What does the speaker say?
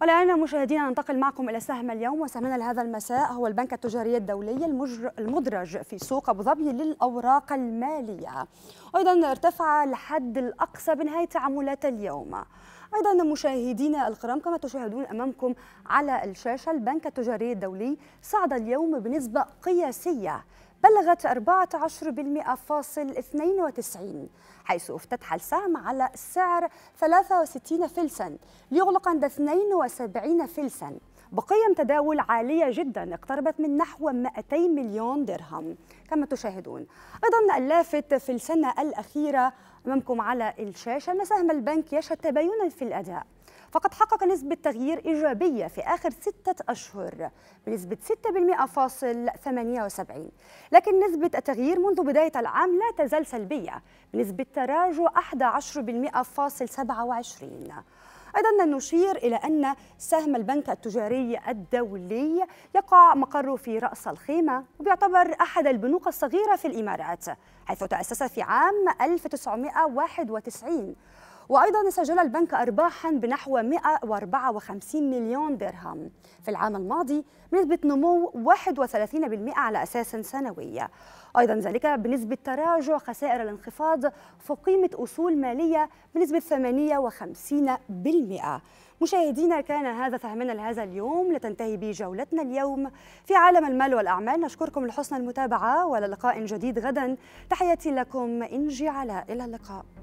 والآن مشاهدينا ننتقل معكم إلى سهم اليوم وسهمنا لهذا المساء هو البنك التجاري الدولي المدرج في سوق أبو ظبي للأوراق المالية أيضا ارتفع الحد الأقصى بنهاية تعاملات اليوم أيضا مشاهدينا الكرام كما تشاهدون أمامكم على الشاشة البنك التجاري الدولي صعد اليوم بنسبة قياسية بلغت 14.92 حيث افتتح السهم على سعر 63 فلسا ليغلق عند 72 فلسا بقيم تداول عالية جدا اقتربت من نحو 200 مليون درهم كما تشاهدون أيضا اللافت في السنة الأخيرة أمامكم على الشاشة أن سهم البنك يشهد تباينا في الأداء فقد حقق نسبة تغيير إيجابية في آخر ستة أشهر بنسبة 6% فاصل 78 لكن نسبة التغيير منذ بداية العام لا تزال سلبية بنسبة تراجع 11% فاصل 27 أيضا نشير إلى أن سهم البنك التجاري الدولي يقع مقره في رأس الخيمة وبيعتبر أحد البنوك الصغيرة في الإمارات حيث تأسس في عام 1991 وأيضا سجل البنك أرباحا بنحو 154 مليون درهم في العام الماضي بنسبة نمو 31% على أساس سنوي أيضا ذلك بنسبة تراجع خسائر الانخفاض في قيمة أصول مالية بنسبة 58% مشاهدينا كان هذا فهمنا لهذا اليوم لتنتهي به جولتنا اليوم في عالم المال والأعمال نشكركم لحسن المتابعة وللقاء جديد غدا تحياتي لكم إنجي علاء إلى اللقاء